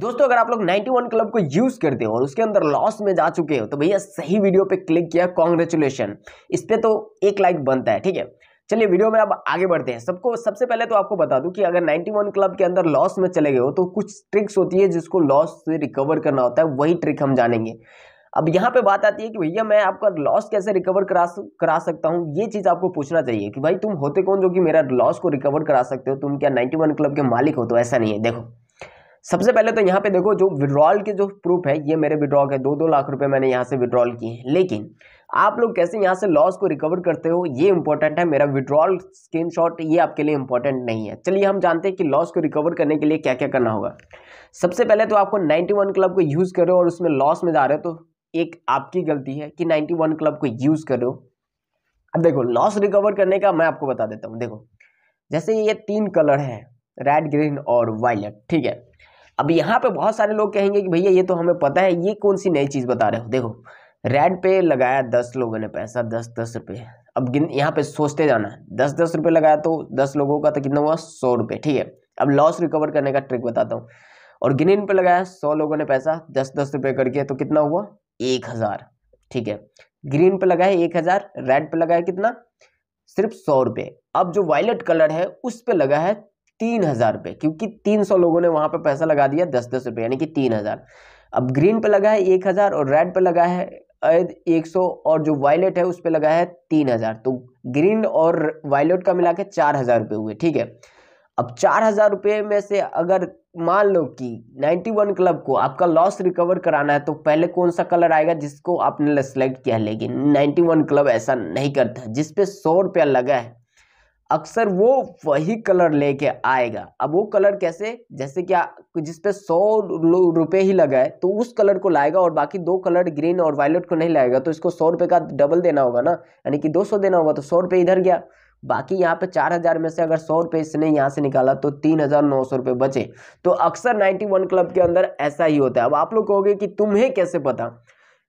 दोस्तों अगर आप लोग 91 क्लब को यूज़ करते हो और उसके अंदर लॉस में जा चुके हो तो भैया सही वीडियो पे क्लिक किया कॉन्ग्रेचुलेशन इस पर तो एक लाइक बनता है ठीक है चलिए वीडियो में अब आगे बढ़ते हैं सबको सबसे पहले तो आपको बता दूं कि अगर 91 क्लब के अंदर लॉस में चले गए हो तो कुछ ट्रिक्स होती है जिसको लॉस से रिकवर करना होता है वही ट्रिक हम जानेंगे अब यहाँ पे बात आती है कि भैया मैं आपका लॉस कैसे रिकवर करा करा सकता हूँ ये चीज़ आपको पूछना चाहिए कि भाई तुम होते कौन जो कि मेरा लॉस को रिकवर करा सकते हो तुम क्या नाइन्टी क्लब के मालिक हो तो ऐसा नहीं है देखो सबसे पहले तो यहाँ पे देखो जो विड्रॉल के जो प्रूफ है ये मेरे विड्रॉल के दो दो लाख रुपए मैंने यहाँ से विड्रॉल किए हैं लेकिन आप लोग कैसे यहाँ से लॉस को रिकवर करते हो ये इंपॉर्टेंट है मेरा विड्रॉल स्क्रीनशॉट ये आपके लिए इंपॉर्टेंट नहीं है चलिए हम जानते हैं कि लॉस को रिकवर करने के लिए क्या क्या करना होगा सबसे पहले तो आपको नाइन्टी क्लब को यूज़ करो और उसमें लॉस में जा रहे हो तो एक आपकी गलती है कि नाइन्टी क्लब को यूज़ करो अब देखो लॉस रिकवर करने का मैं आपको बता देता हूँ देखो जैसे ये तीन कलर हैं रेड ग्रीन और वायलेट ठीक है अब यहाँ पे बहुत सारे लोग कहेंगे कि भैया ये तो हमें पता है ये कौन सी नई चीज़ बता रहे हो देखो रेड पे लगाया दस लोगों ने पैसा दस दस रुपये अब गिन यहाँ पे सोचते जाना है दस दस रुपये लगाया तो दस लोगों का तो कितना हुआ सौ रुपये ठीक है अब लॉस रिकवर करने का ट्रिक बताता हूँ और गिन इन पर लगाया सौ लोगों ने पैसा दस दस रुपये करके तो कितना हुआ एक हज़ार ठीक है ग्रीन पे लगाए एक हज़ार रेड पे लगाया कितना सिर्फ सौ रुपये अब जो वायलेट कलर है उस पर लगा है तीन हज़ार रुपये क्योंकि तीन सौ लोगों ने वहां पर पैसा लगा दिया दस दस रुपये यानी कि तीन हज़ार अब ग्रीन पे लगा है एक हज़ार और रेड पे लगा है एक सौ और जो वायलेट है उस पर लगा है तीन हज़ार तो ग्रीन और वायलेट का मिला के चार हज़ार रुपये हुए ठीक है अब चार हज़ार रुपये में से अगर मान लो कि वन क्लब को आपका लॉस रिकवर कराना है तो पहले कौन सा कलर आएगा जिसको आपने सेलेक्ट किया लेकिन नाइन्टी वन क्लब ऐसा नहीं करता जिसपे सौ रुपया लगा है अक्सर वो वही कलर लेके आएगा अब वो कलर कैसे जैसे कि जिस पे सौ रुपये ही लगा है तो उस कलर को लाएगा और बाकी दो कलर ग्रीन और वायलेट को नहीं लाएगा तो इसको सौ रुपये का डबल देना होगा ना यानी कि दो सौ देना होगा तो सौ रुपये इधर गया बाकी यहाँ पे चार हज़ार में से अगर सौ रुपये इसने यहाँ से निकाला तो तीन हज़ार नौ सौ रुपये बचे तो अक्सर नाइन्टी वन क्लब के अंदर ऐसा ही होता है अब आप लोग कहोगे कि तुम्हें कैसे पता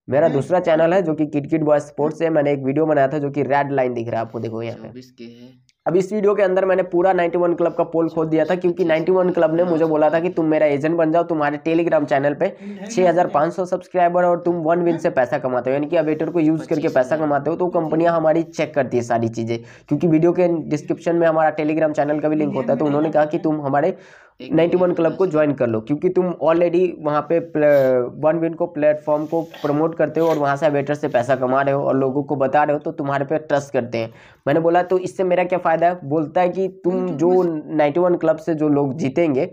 मेरा दूसरा तो चैनल है जो कि किट किट बॉय स्पोर्ट्स है मैंने एक वीडियो बनाया था जो कि रेड लाइन दिख रहा है आपको देखो यहाँ पे अब इस वीडियो के अंदर मैंने पूरा 91 क्लब का पोल खोल दिया था क्योंकि 91 क्लब ने मुझे बोला था कि तुम मेरा एजेंट बन जाओ तुम्हारे टेलीग्राम चैनल पे 6500 सब्सक्राइबर और तुम वन विन से पैसा कमाते हो यानी कि अवेटर को यूज़ करके पैसा कमाते हो तो कंपनियाँ हमारी चेक करती है सारी चीज़ें क्योंकि वीडियो के डिस्क्रिप्शन में हमारा टेलीग्राम चैनल का भी लिंक होता है तो उन्होंने कहा कि तुम हमारे नाइन्टी वन क्लब को ज्वाइन कर लो क्योंकि तुम ऑलरेडी वहाँ पे वन विन को प्लेटफॉर्म को प्रमोट करते हो और वहाँ से वेटर से पैसा कमा रहे हो और लोगों को बता रहे हो तो तुम्हारे पे ट्रस्ट करते हैं मैंने बोला तो इससे मेरा क्या फ़ायदा है बोलता है कि तुम जो नाइन्टी वन क्लब से जो लोग जीतेंगे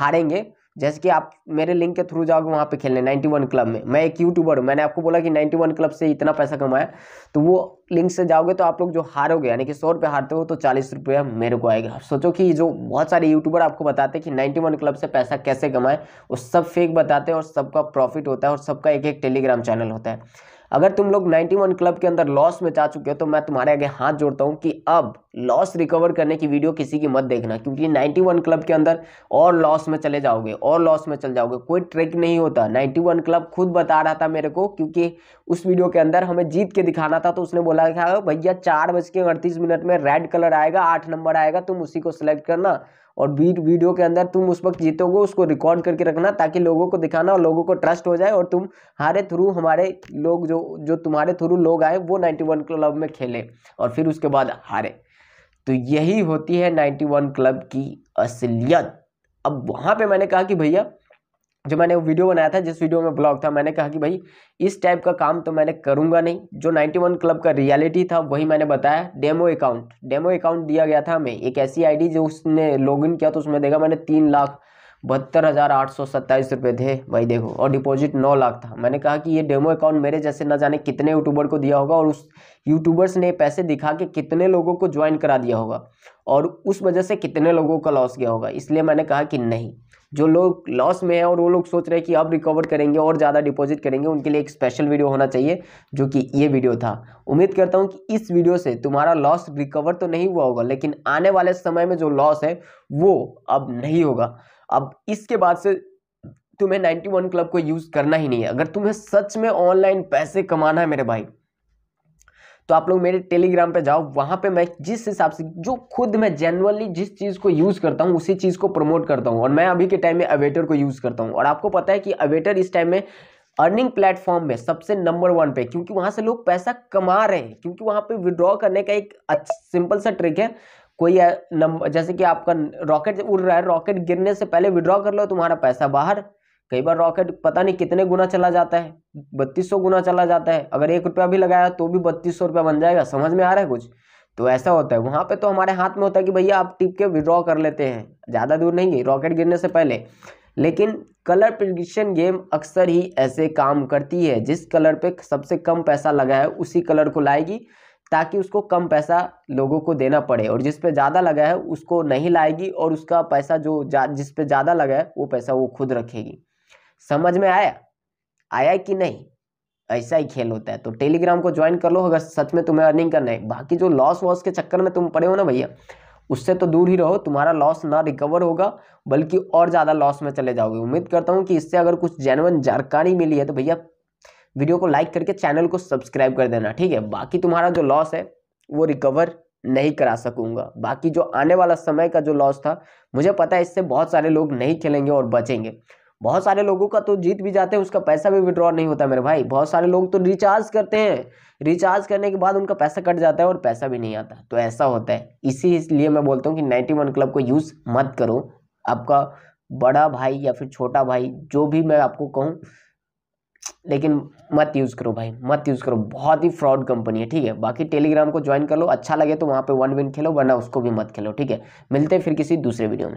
हारेंगे जैसे कि आप मेरे लिंक के थ्रू जाओगे वहाँ पे खेलने 91 क्लब में मैं एक यूट्यूबर हूँ मैंने आपको बोला कि 91 क्लब से इतना पैसा कमाया तो वो लिंक से जाओगे तो आप लोग जो हारोगे यानी कि सौ रुपये हारते हो तो चालीस रुपये मेरे को आएगा सोचो कि जो बहुत सारे यूट्यूबर आपको बताते हैं कि नाइन्टी क्लब से पैसा कैसे कमाएँ वो सब फेक बताते हैं और सबका प्रॉफिट होता है और सबका एक एक टेलीग्राम चैनल होता है अगर तुम लोग 91 क्लब के अंदर लॉस में जा चुके हो तो मैं तुम्हारे आगे हाथ जोड़ता हूँ कि अब लॉस रिकवर करने की वीडियो किसी की मत देखना क्योंकि 91 क्लब के अंदर और लॉस में चले जाओगे और लॉस में चल जाओगे कोई ट्रिक नहीं होता 91 क्लब खुद बता रहा था मेरे को क्योंकि उस वीडियो के अंदर हमें जीत के दिखाना था तो उसने बोला था भैया चार बज के अड़तीस मिनट में रेड कलर आएगा आठ नंबर आएगा तुम उसी को सिलेक्ट करना और वीडियो के अंदर तुम उस वक्त जीतोगे उसको रिकॉर्ड करके रखना ताकि लोगों को दिखाना और लोगों को ट्रस्ट हो जाए और तुम हारे थ्रू हमारे लोग जो जो तुम्हारे थ्रू लोग आए वो नाइन्टी वन क्लब में खेले और फिर उसके बाद हारे तो यही होती है नाइन्टी वन क्लब की असलियत अब वहाँ पे मैंने कहा कि भैया जो मैंने वो वीडियो बनाया था जिस वीडियो में ब्लॉग था मैंने कहा कि भाई इस टाइप का काम तो मैंने करूंगा नहीं जो 91 क्लब का रियलिटी था वही मैंने बताया डेमो अकाउंट डेमो अकाउंट दिया गया था हमें एक ऐसी आईडी जो उसने लॉगिन किया तो उसमें देखा मैंने तीन लाख बहत्तर हज़ार आठ सौ सत्ताईस रुपये थे भाई देखो और डिपॉजिट नौ लाख था मैंने कहा कि ये डेमो अकाउंट मेरे जैसे ना जाने कितने यूट्यूबर को दिया होगा और उस यूट्यूबर्स ने पैसे दिखा के कितने लोगों को ज्वाइन करा दिया होगा और उस वजह से कितने लोगों का लॉस गया होगा इसलिए मैंने कहा कि नहीं जो लोग लॉस में है और वो लोग सोच रहे हैं कि अब रिकवर करेंगे और ज़्यादा डिपॉजिट करेंगे उनके लिए एक स्पेशल वीडियो होना चाहिए जो कि ये वीडियो था उम्मीद करता हूँ कि इस वीडियो से तुम्हारा लॉस रिकवर तो नहीं हुआ होगा लेकिन आने वाले समय में जो लॉस है वो अब नहीं होगा अब इसके बाद से तुम्हें नाइन्टी क्लब को यूज़ करना ही नहीं है अगर तुम्हें सच में ऑनलाइन पैसे कमाना है मेरे भाई तो आप लोग मेरे टेलीग्राम पे जाओ वहाँ पे मैं जिस हिसाब से जो खुद मैं जनरली जिस चीज़ को यूज़ करता हूँ उसी चीज़ को प्रमोट करता हूँ और मैं अभी के टाइम में अवेटर को यूज़ करता हूँ और आपको पता है कि अवेटर इस टाइम में अर्निंग प्लेटफॉर्म में सबसे नंबर वन पे क्योंकि वहाँ से लोग पैसा कमा रहे हैं क्योंकि वहाँ पर विड्रॉ करने का एक सिंपल सा ट्रिक है कोई नंबर जैसे कि आपका रॉकेट उड़ रहा है रॉकेट गिरने से पहले विड्रॉ कर लो तुम्हारा पैसा बाहर कई बार रॉकेट पता नहीं कितने गुना चला जाता है बत्तीस सौ गुना चला जाता है अगर एक रुपया भी लगाया तो भी बत्तीस सौ रुपया बन जाएगा समझ में आ रहा है कुछ तो ऐसा होता है वहाँ पे तो हमारे हाथ में होता है कि भैया आप टिप के विड्रॉ कर लेते हैं ज़्यादा दूर नहीं गई रॉकेट गिरने से पहले लेकिन कलर प्रिडिक्शन गेम अक्सर ही ऐसे काम करती है जिस कलर पे सबसे कम पैसा लगा है उसी कलर को लाएगी ताकि उसको कम पैसा लोगों को देना पड़े और जिस पे ज़्यादा लगा है उसको नहीं लाएगी और उसका पैसा जो जिस पे ज़्यादा लगा है वो पैसा वो खुद रखेगी समझ में आया आया कि नहीं ऐसा ही खेल होता है तो टेलीग्राम को ज्वाइन कर लो अगर सच में तुम्हें अर्निंग करना है बाकी जो लॉस वॉस के चक्कर में तुम पड़े हो ना भैया उससे तो दूर ही रहो तुम्हारा लॉस ना रिकवर होगा बल्कि और ज़्यादा लॉस में चले जाओगे उम्मीद करता हूँ कि इससे अगर कुछ जैनवन जानकारी मिली है तो भैया वीडियो को लाइक करके चैनल को सब्सक्राइब कर देना ठीक है बाकी तुम्हारा जो लॉस है वो रिकवर नहीं करा सकूंगा बाकी जो आने वाला समय का जो लॉस था मुझे पता है इससे बहुत सारे लोग नहीं खेलेंगे और बचेंगे बहुत सारे लोगों का तो जीत भी जाते हैं उसका पैसा भी विड्रॉ नहीं होता मेरे भाई बहुत सारे लोग तो रिचार्ज करते हैं रिचार्ज करने के बाद उनका पैसा कट जाता है और पैसा भी नहीं आता तो ऐसा होता है इसी इसलिए मैं बोलता हूँ कि नाइन्टी वन क्लब को यूज़ मत करो आपका बड़ा भाई या फिर छोटा भाई जो भी मैं आपको कहूँ लेकिन मत यूज़ करो भाई मत यूज़ करो बहुत ही फ्रॉड कंपनी है ठीक है बाकी टेलीग्राम को ज्वाइन कर लो अच्छा लगे तो वहाँ पे वन विन खेलो वरना उसको भी मत खेलो ठीक है मिलते हैं फिर किसी दूसरे वीडियो में